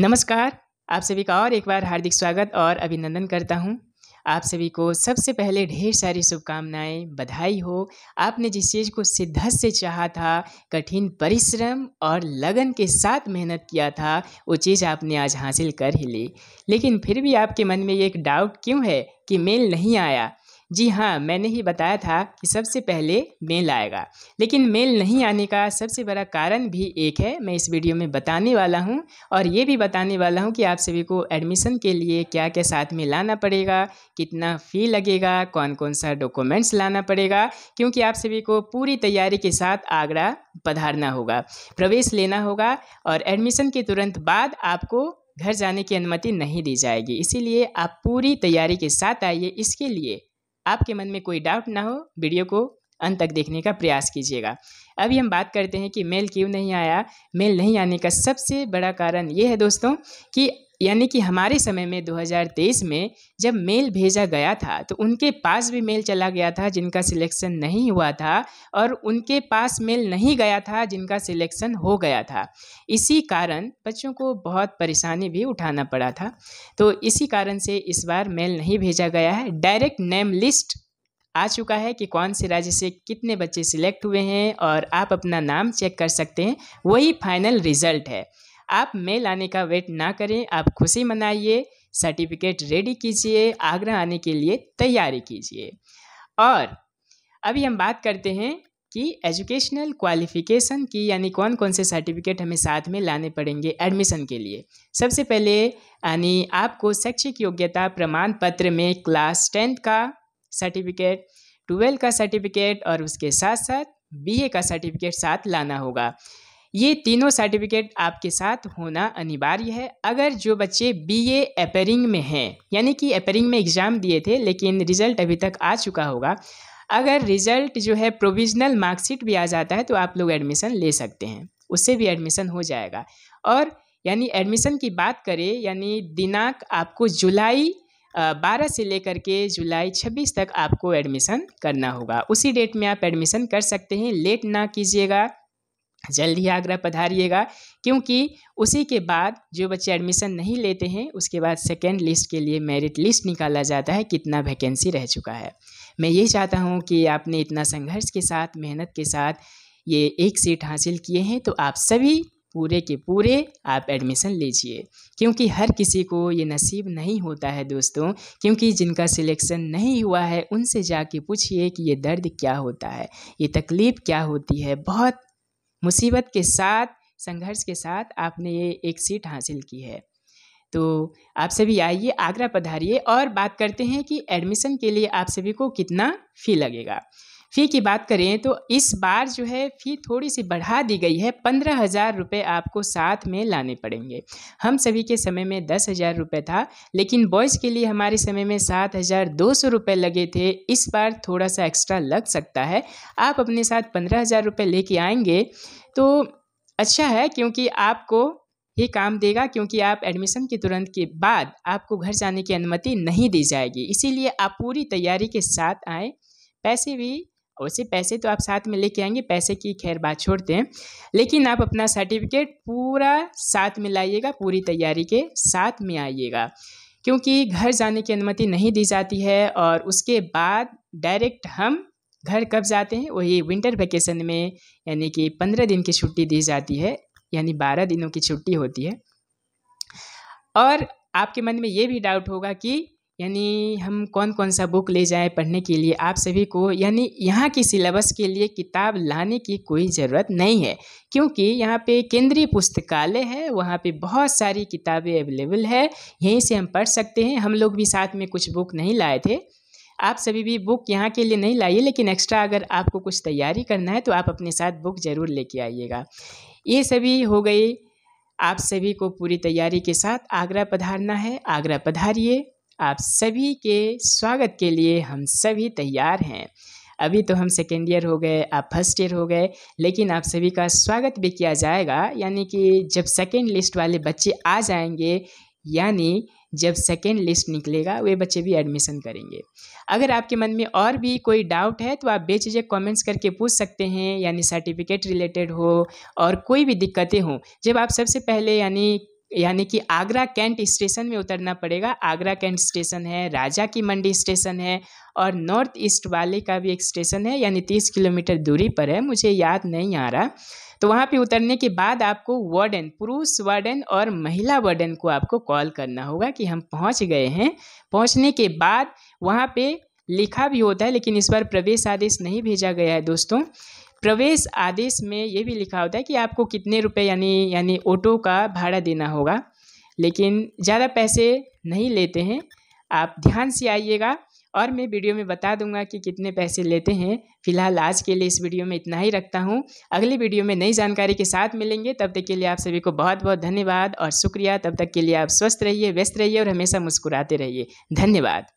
नमस्कार आप सभी का और एक बार हार्दिक स्वागत और अभिनंदन करता हूँ आप सभी को सबसे पहले ढेर सारी शुभकामनाएं बधाई हो आपने जिस चीज़ को सिद्धत से चाहा था कठिन परिश्रम और लगन के साथ मेहनत किया था वो चीज़ आपने आज हासिल कर ही ली लेकिन फिर भी आपके मन में एक डाउट क्यों है कि मेल नहीं आया जी हाँ मैंने ही बताया था कि सबसे पहले मेल आएगा लेकिन मेल नहीं आने का सबसे बड़ा कारण भी एक है मैं इस वीडियो में बताने वाला हूँ और ये भी बताने वाला हूँ कि आप सभी को एडमिशन के लिए क्या क्या साथ में लाना पड़ेगा कितना फ़ी लगेगा कौन कौन सा डॉक्यूमेंट्स लाना पड़ेगा क्योंकि आप सभी को पूरी तैयारी के साथ आगरा पधारना होगा प्रवेश लेना होगा और एडमिशन के तुरंत बाद आपको घर जाने की अनुमति नहीं दी जाएगी इसीलिए आप पूरी तैयारी के साथ आइए इसके लिए आपके मन में कोई डाउट ना हो वीडियो को अंत तक देखने का प्रयास कीजिएगा अभी हम बात करते हैं कि मेल क्यों नहीं आया मेल नहीं आने का सबसे बड़ा कारण ये है दोस्तों कि यानी कि हमारे समय में 2023 में जब मेल भेजा गया था तो उनके पास भी मेल चला गया था जिनका सिलेक्शन नहीं हुआ था और उनके पास मेल नहीं गया था जिनका सिलेक्शन हो गया था इसी कारण बच्चों को बहुत परेशानी भी उठाना पड़ा था तो इसी कारण से इस बार मेल नहीं भेजा गया है डायरेक्ट नेम लिस्ट आ चुका है कि कौन से राज्य से कितने बच्चे सिलेक्ट हुए हैं और आप अपना नाम चेक कर सकते हैं वही फाइनल रिजल्ट है आप मेल आने का वेट ना करें आप खुशी मनाइए सर्टिफिकेट रेडी कीजिए आगरा आने के लिए तैयारी कीजिए और अभी हम बात करते हैं कि एजुकेशनल क्वालिफ़िकेशन की यानी कौन कौन से सर्टिफिकेट हमें साथ में लाने पड़ेंगे एडमिशन के लिए सबसे पहले यानी आपको शैक्षिक योग्यता प्रमाण पत्र में क्लास टेंथ का सर्टिफिकेट ट्वेल्व का सर्टिफिकेट और उसके साथ साथ बीए का सर्टिफिकेट साथ लाना होगा ये तीनों सर्टिफिकेट आपके साथ होना अनिवार्य है अगर जो बच्चे बी ए में हैं यानी कि अपेयरिंग में एग्ज़ाम दिए थे लेकिन रिजल्ट अभी तक आ चुका होगा अगर रिजल्ट जो है प्रोविजनल मार्कशीट भी आ जाता है तो आप लोग एडमिशन ले सकते हैं उससे भी एडमिशन हो जाएगा और यानी एडमिशन की बात करें यानी दिनांक आपको जुलाई बारह से लेकर के जुलाई छब्बीस तक आपको एडमिशन करना होगा उसी डेट में आप एडमिशन कर सकते हैं लेट ना कीजिएगा जल्द ही आगरा पधारिएगा क्योंकि उसी के बाद जो बच्चे एडमिशन नहीं लेते हैं उसके बाद सेकेंड लिस्ट के लिए मेरिट लिस्ट निकाला जाता है कितना वैकेंसी रह चुका है मैं यही चाहता हूँ कि आपने इतना संघर्ष के साथ मेहनत के साथ ये एक सीट हासिल किए हैं तो आप सभी पूरे के पूरे आप एडमिशन लीजिए क्योंकि हर किसी को ये नसीब नहीं होता है दोस्तों क्योंकि जिनका सिलेक्शन नहीं हुआ है उनसे जाके पूछिए कि ये दर्द क्या होता है ये तकलीफ़ क्या होती है बहुत मुसीबत के साथ संघर्ष के साथ आपने ये एक सीट हासिल की है तो आप सभी आइए आगरा पधारिए और बात करते हैं कि एडमिशन के लिए आप सभी को कितना फ़ी लगेगा फ़ी की बात करें तो इस बार जो है फ़ी थोड़ी सी बढ़ा दी गई है पंद्रह हज़ार रुपये आपको साथ में लाने पड़ेंगे हम सभी के समय में दस हज़ार रुपये था लेकिन बॉयज़ के लिए हमारे समय में सात हज़ार दो सौ रुपये लगे थे इस बार थोड़ा सा एक्स्ट्रा लग सकता है आप अपने साथ पंद्रह हज़ार रुपये लेके आएंगे तो अच्छा है क्योंकि आपको ये काम देगा क्योंकि आप एडमिशन के तुरंत के बाद आपको घर जाने की अनुमति नहीं दी जाएगी इसीलिए आप पूरी तैयारी के साथ आएँ पैसे भी वैसे पैसे तो आप साथ में लेके आएंगे पैसे की खैर बात छोड़ते हैं लेकिन आप अपना सर्टिफिकेट पूरा साथ में लाइएगा पूरी तैयारी के साथ में आइएगा क्योंकि घर जाने की अनुमति नहीं दी जाती है और उसके बाद डायरेक्ट हम घर कब जाते हैं वही विंटर वैकेशन में यानी कि पंद्रह दिन की छुट्टी दी जाती है यानी बारह दिनों की छुट्टी होती है और आपके मन में ये भी डाउट होगा कि यानी हम कौन कौन सा बुक ले जाएं पढ़ने के लिए आप सभी को यानी यहाँ की सिलेबस के लिए किताब लाने की कोई ज़रूरत नहीं है क्योंकि यहाँ पे केंद्रीय पुस्तकालय है वहाँ पे बहुत सारी किताबें अवेलेबल है यहीं से हम पढ़ सकते हैं हम लोग भी साथ में कुछ बुक नहीं लाए थे आप सभी भी बुक यहाँ के लिए नहीं लाइए लेकिन एक्स्ट्रा अगर आपको कुछ तैयारी करना है तो आप अपने साथ बुक ज़रूर लेके आइएगा ये सभी हो गई आप सभी को पूरी तैयारी के साथ आगरा पधारना है आगरा पधारिए आप सभी के स्वागत के लिए हम सभी तैयार हैं अभी तो हम सेकेंड ईयर हो गए आप फर्स्ट ईयर हो गए लेकिन आप सभी का स्वागत भी किया जाएगा यानी कि जब सेकेंड लिस्ट वाले बच्चे आ जाएंगे यानी जब सेकेंड लिस्ट निकलेगा वे बच्चे भी एडमिशन करेंगे अगर आपके मन में और भी कोई डाउट है तो आप बेझिझक कमेंट्स करके पूछ सकते हैं यानी सर्टिफिकेट रिलेटेड हो और कोई भी दिक्कतें हों जब आप सबसे पहले यानी यानी कि आगरा कैंट स्टेशन में उतरना पड़ेगा आगरा कैंट स्टेशन है राजा की मंडी स्टेशन है और नॉर्थ ईस्ट वाले का भी एक स्टेशन है यानी तीस किलोमीटर दूरी पर है मुझे याद नहीं आ रहा तो वहाँ पे उतरने के बाद आपको वार्डन पुरुष वार्डन और महिला वार्डन को आपको कॉल करना होगा कि हम पहुँच गए हैं पहुँचने के बाद वहाँ पे लिखा भी होता है लेकिन इस बार प्रवेश आदेश नहीं भेजा गया है दोस्तों प्रवेश आदेश में ये भी लिखा होता है कि आपको कितने रुपए यानी यानी ऑटो का भाड़ा देना होगा लेकिन ज़्यादा पैसे नहीं लेते हैं आप ध्यान से आइएगा और मैं वीडियो में बता दूंगा कि कितने पैसे लेते हैं फिलहाल आज के लिए इस वीडियो में इतना ही रखता हूं अगली वीडियो में नई जानकारी के साथ मिलेंगे तब तक के लिए आप सभी को बहुत बहुत धन्यवाद और शुक्रिया तब तक के लिए आप स्वस्थ रहिए व्यस्त रहिए और हमेशा मुस्कुराते रहिए धन्यवाद